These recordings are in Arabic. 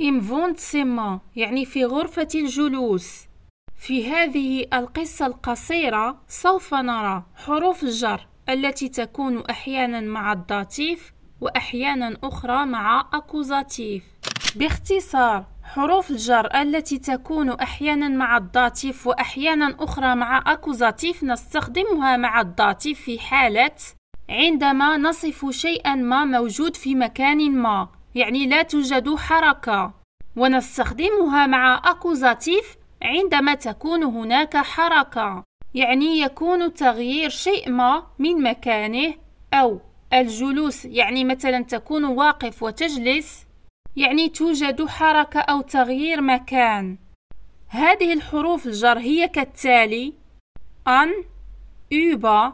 إم فون سيما يعني في غرفة الجلوس في هذه القصة القصيرة سوف نرى حروف الجر التي تكون أحيانا مع الداتيف وأحيانا أخرى مع أكوزاتيف باختصار حروف الجر التي تكون أحيانا مع الداتيف وأحيانا أخرى مع أكوزاتيف نستخدمها مع الداتيف في حالة عندما نصف شيئا ما موجود في مكان ما يعني لا توجد حركة ونستخدمها مع أكوزاتيف عندما تكون هناك حركة يعني يكون تغيير شيء ما من مكانه أو الجلوس يعني مثلا تكون واقف وتجلس يعني توجد حركة أو تغيير مكان هذه الحروف الجر هي كالتالي أن أوبا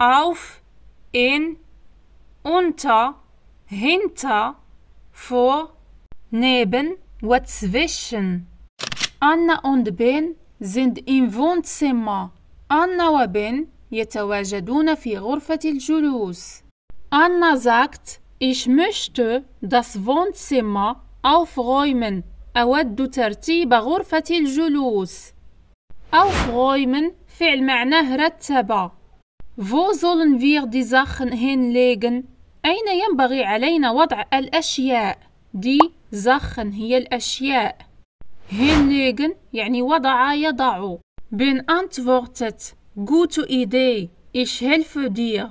أوف إن أنت هنتا vor, neben und zwischen. Anna und Ben sind im Wohnzimmer. Anna und Ben يتواجدون في غرفة الجلوس. Anna sagt, ich möchte das Wohnzimmer aufräumen. أود ترتيب غرفة الجلوس. Aufräumen فعل معناه رتب. Wo sollen wir die Sachen hinlegen? أين ينبغي علينا وضع الأشياء؟ دي زخن هي الأشياء هينيغن يعني وضع يضع بين أنتفورتت جوتو إيدي إيش هلف دير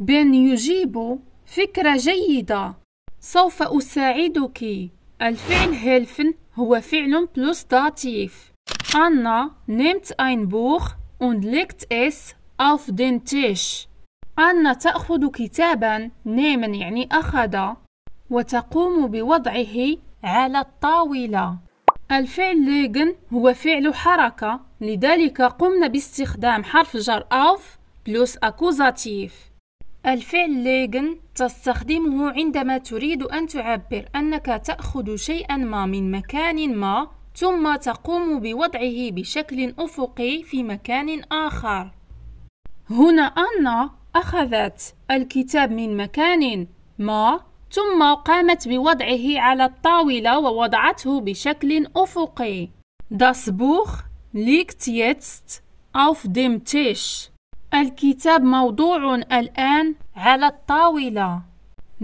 بين يجيب فكرة جيدة سوف أساعدك الفعل هلف هو فعل بلوس داتيف أنا نمت أين بوخ und legt es auf den Tisch. أن تأخذ كتابا نيما يعني أخذ وتقوم بوضعه على الطاولة الفعل ليجن هو فعل حركة لذلك قمنا باستخدام حرف جر أوف بلوس أكوزاتيف الفعل ليجن تستخدمه عندما تريد أن تعبر أنك تأخذ شيئا ما من مكان ما ثم تقوم بوضعه بشكل أفقي في مكان آخر هنا أن أخذت الكتاب من مكان ما ثم قامت بوضعه على الطاولة ووضعته بشكل أفقي. Das Buch liegt jetzt auf dem Tisch. الكتاب موضوع الآن على الطاولة.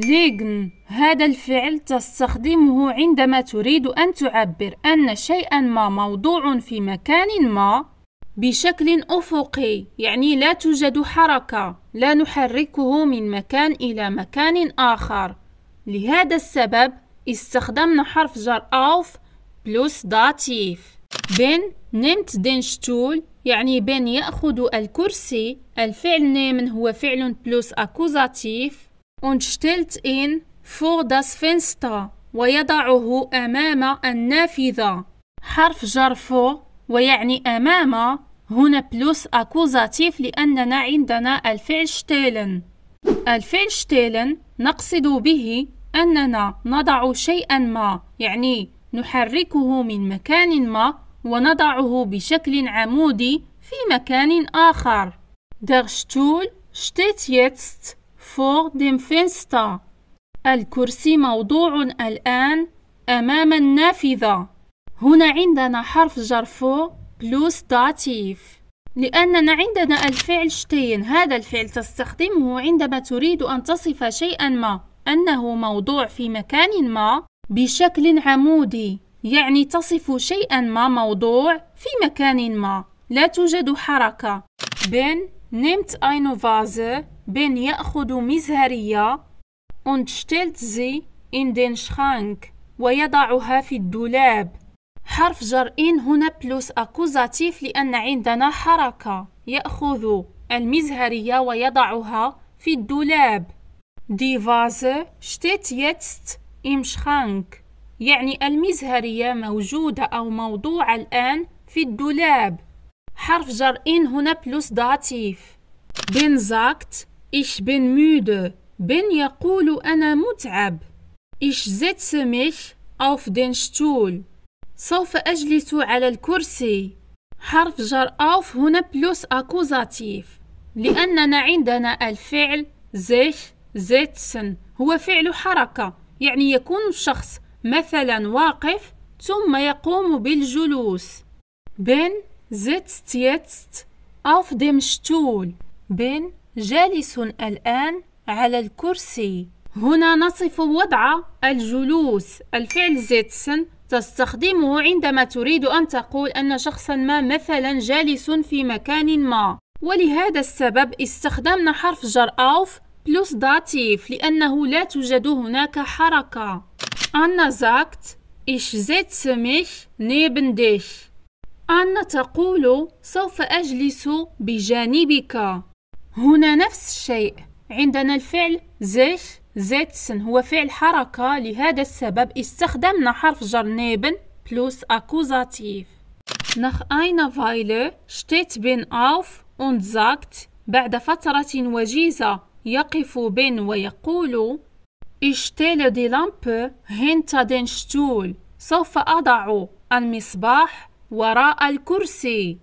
liegen هذا الفعل تستخدمه عندما تريد أن تعبر أن شيئا ما موضوع في مكان ما بشكل أفقي يعني لا توجد حركة لا نحركه من مكان إلى مكان آخر لهذا السبب استخدمنا حرف جر أوف بلوس داتيف بن نمت دين شتول يعني بن يأخذ الكرسي الفعل نيمن هو فعل بلوس أكوزاتيف ونشتلت إن فوق داس فينستا ويضعه أمام النافذة حرف جر فو ويعني أمام هنا بلوس أكوزاتيف لأننا عندنا الفعل شتيلن الفعل شتيلن نقصد به أننا نضع شيئا ما يعني نحركه من مكان ما ونضعه بشكل عمودي في مكان آخر Der Stuhl steht jetzt vor dem Fenster. الكرسي موضوع الآن أمام النافذة. هنا عندنا حرف جر فور بلوس داتيف لأننا عندنا الفعل شتين هذا الفعل تستخدمه عندما تريد أن تصف شيئا ما أنه موضوع في مكان ما بشكل عمودي يعني تصف شيئا ما موضوع في مكان ما لا توجد حركة بن نمت اينو فازة بن يأخذ مزهرية und stellt sie in den Schrank ويضعها في الدولاب حرف جر إن هنا بلوس أكوزاتيف لأن عندنا حركة يأخذ المزهرية ويضعها في الدولاب دي فاز شتيت يتست إم شخانك يعني المزهرية موجودة أو موضوعة الآن في الدولاب حرف جر إن هنا بلوس داتيف بن زاكت إش بن مودة بن يقول أنا متعب إش زت سميش أوف دين شتول سوف أجلس على الكرسي حرف جر أوف هنا بلوس أكوزاتيف لأننا عندنا الفعل زيش زيتسن هو فعل حركة يعني يكون الشخص مثلا واقف ثم يقوم بالجلوس بن زيتست يتست أوف dem بن جالس الآن على الكرسي هنا نصف وضع الجلوس الفعل زيتسن تستخدمه عندما تريد أن تقول أن شخصا ما مثلا جالس في مكان ما ولهذا السبب استخدمنا حرف جر أوف بلس داتيف لأنه لا توجد هناك حركة أنا زاكت إش زيت سميش نيبن ديش أنا تقول سوف أجلس بجانبك هنا نفس الشيء عندنا الفعل زيش زيتسن هو فعل حركة لهذا السبب استخدمنا حرف جر نيبن بلوس أكوزاتيف Nach einer Weile steht Ben auf und sagt بعد فترة وجيزة يقف بن ويقول Ich stelle die Lampe hinter den Stuhl سوف أضع المصباح وراء الكرسي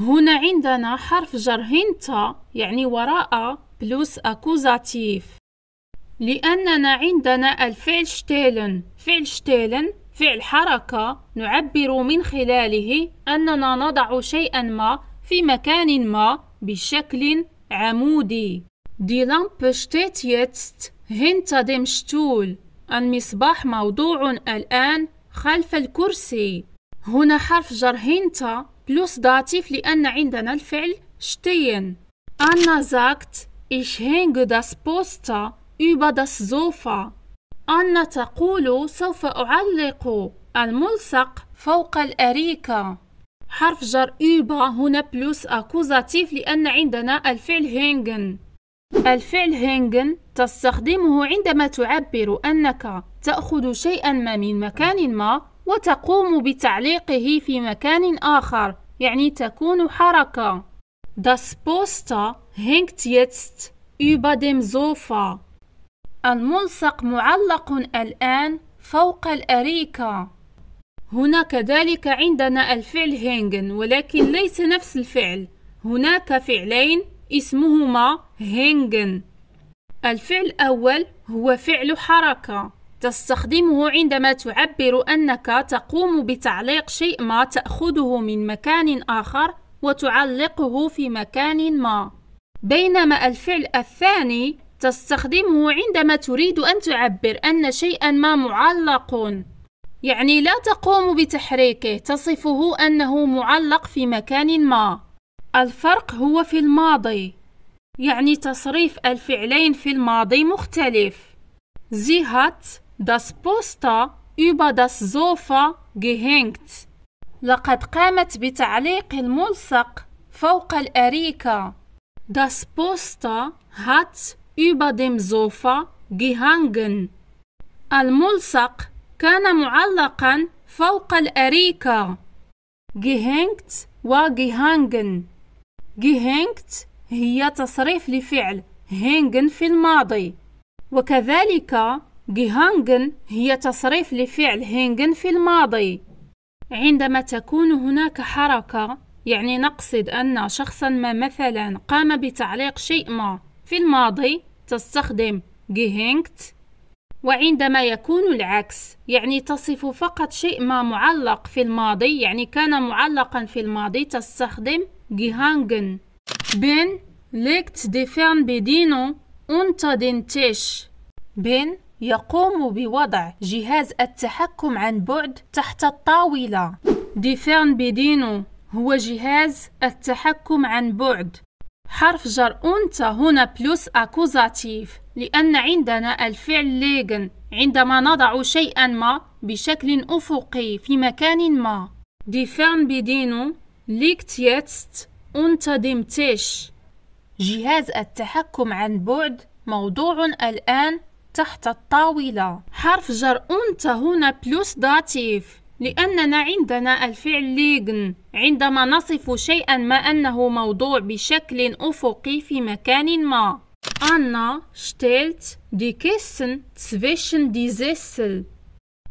هنا عندنا حرف جر هنتا يعني وراء بلوس أكوزاتيف لأننا عندنا الفعل شتيلن فعل شتيلن فعل حركة نعبر من خلاله أننا نضع شيئا ما في مكان ما بشكل عمودي دي لامب شتيت يتست هنتا ديم شتول المصباح موضوع الآن خلف الكرسي هنا حرف جر هنتا بلوس داتيف لأن عندنا الفعل شتين أنا زاكت إش هينغ داس بوستا über das Sofa. أن تقول سوف أعلق الملصق فوق الأريكة حرف جر über هنا بلوس أكوزاتيف لأن عندنا الفعل هينجن الفعل هينجن تستخدمه عندما تعبر أنك تأخذ شيئا ما من مكان ما وتقوم بتعليقه في مكان آخر يعني تكون حركة Das Poster hängt jetzt über dem Sofa الملصق معلق الآن فوق الأريكة هنا كذلك عندنا الفعل هينغن ولكن ليس نفس الفعل هناك فعلين اسمهما هينغن الفعل الأول هو فعل حركة تستخدمه عندما تعبر أنك تقوم بتعليق شيء ما تأخذه من مكان آخر وتعلقه في مكان ما بينما الفعل الثاني تستخدمه عندما تريد أن تعبر أن شيئا ما معلق يعني لا تقوم بتحريكه تصفه أنه معلق في مكان ما الفرق هو في الماضي يعني تصريف الفعلين في الماضي مختلف زي هات داس بوستا über das Sofa gehängt. لقد قامت بتعليق الملصق فوق الأريكة. Das Poster hat über dem Sofa gehangen. الملصق كان معلقا فوق الأريكة. Gehängt gehangen. Gehängt هي تصريف لفعل هينغن في الماضي وكذلك gehangen هي تصريف لفعل hängen في الماضي عندما تكون هناك حركة يعني نقصد أن شخصا ما مثلا قام بتعليق شيء ما في الماضي تستخدم gehängt وعندما يكون العكس يعني تصف فقط شيء ما معلق في الماضي يعني كان معلقا في الماضي تستخدم gehangen بن legt die Fernbedienung unter den Tisch Ben يقوم بوضع جهاز التحكم عن بعد تحت الطاولة دي فيرن بيدينو هو جهاز التحكم عن بعد حرف جر أنت هنا بلوس أكوزاتيف لأن عندنا الفعل ليغن عندما نضع شيئا ما بشكل أفقي في مكان ما دي فان بدينو ليكت يتست أنت ديمتش جهاز التحكم عن بعد موضوع الآن تحت الطاولة حرف جر أنت هنا بلوس داتيف لأننا عندنا الفعل ليجن عندما نصف شيئا ما أنه موضوع بشكل أفقي في مكان ما أنا شتلت دي كيسن تسفيشن دي زيسل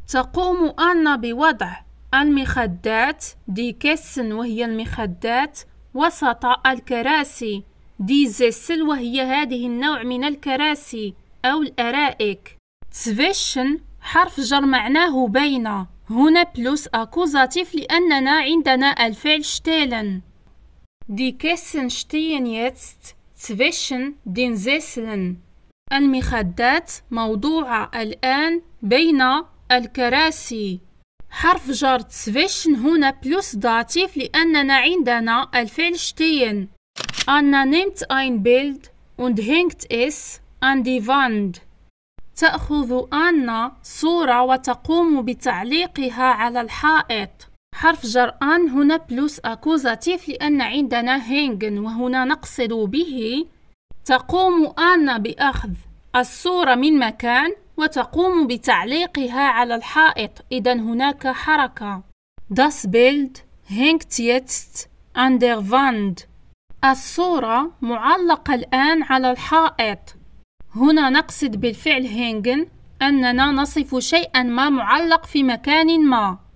تقوم أنا بوضع المخدات دي كيسن وهي المخدات وسط الكراسي دي زيسل وهي هذه النوع من الكراسي أو الأرائك تسفيشن حرف جر معناه بين هنا بلوس أكوزاتيف لأننا عندنا الفعل شتيلن دي كيسن شتين يتست zwischen den Sesseln المخدات موضوعة الآن بين الكراسي حرف جر zwischen هنا بلوس داتيف لأننا عندنا الفعل stehen أنا نمت ein Bild und hängt es an die Wand تأخذ آنا صورة وتقوم بتعليقها على الحائط حرف جر آن هنا بلوس أكوزاتيف لأن عندنا هينغن وهنا نقصد به تقوم آنا بأخذ الصورة من مكان وتقوم بتعليقها على الحائط إذا هناك حركة Das Bild hängt jetzt an der Wand الصورة معلقة الآن على الحائط هنا نقصد بالفعل هينجن أننا نصف شيئا ما معلق في مكان ما